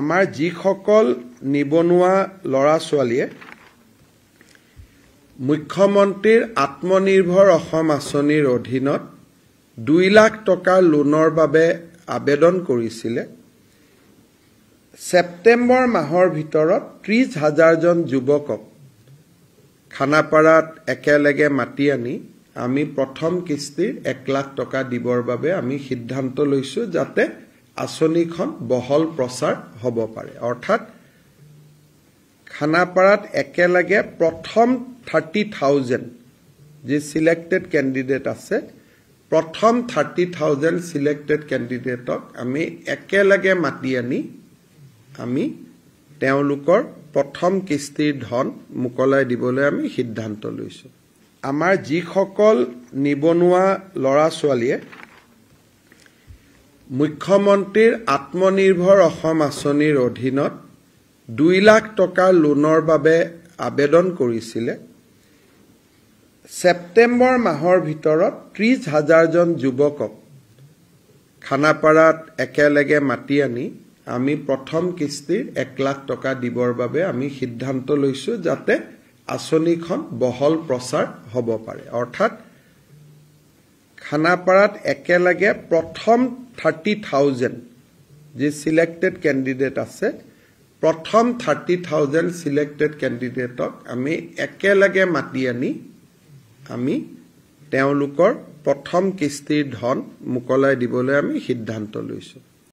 আমাৰ যিসকল নিবনুৱা ল'ৰা ছোৱালীয়ে মুখ্যমন্ত্ৰীৰ আত্মনিৰ্ভৰ অসম আঁচনিৰ অধীনত দুই লাখ টকাৰ লোনৰ বাবে আবেদন কৰিছিলে ছেপ্টেম্বৰ মাহৰ ভিতৰত ত্ৰিছ হাজাৰজন যুৱকক খানাপাৰাত একেলগে মাতি আনি আমি প্ৰথম কিস্তিৰ এক লাখ টকা দিবৰ বাবে আমি সিদ্ধান্ত লৈছোঁ যাতে আঁচনিখন বহল প্ৰচাৰ হ'ব পাৰে অৰ্থাৎ খানাপাৰাত একেলগে প্ৰথম থাৰ্টি থাউজেণ্ড যি চিলেক্টেড কেণ্ডিডেট আছে প্ৰথম থাৰ্টি থাউজেণ্ড চিলেক্টেড কেণ্ডিডেটক আমি একেলগে মাতি আনি আমি তেওঁলোকৰ প্ৰথম কিস্তিৰ ধন মোকলাই দিবলৈ আমি সিদ্ধান্ত লৈছোঁ আমাৰ যিসকল নিবনুৱা ল'ৰা ছোৱালীয়ে মুখ্যমন্ত্ৰীৰ আত্মনিৰ্ভৰ অসম আঁচনিৰ অধীনত দুই লাখ টকাৰ লোনৰ বাবে আবেদন কৰিছিলে ছেপ্টেম্বৰ মাহৰ ভিতৰত ত্ৰিশ হাজাৰজন যুৱকক খানাপাৰাত একেলগে মাতি আনি আমি প্ৰথম কিস্তিৰ এক লাখ টকা দিবৰ বাবে আমি সিদ্ধান্ত লৈছোঁ যাতে আঁচনিখন বহল প্ৰচাৰ হ'ব পাৰে অৰ্থাৎ খানাপাৰাত একেলগে প্ৰথম থাৰ্টি থাউজেণ্ড যি চিলেক্টেড কেণ্ডিডেট আছে প্ৰথম থাৰ্টি থাউজেণ্ড চিলেক্টেড কেণ্ডিডেটক আমি একেলগে মাতি আনি আমি তেওঁলোকৰ প্ৰথম কিস্তিৰ ধন মোকলাই দিবলৈ আমি সিদ্ধান্ত লৈছোঁ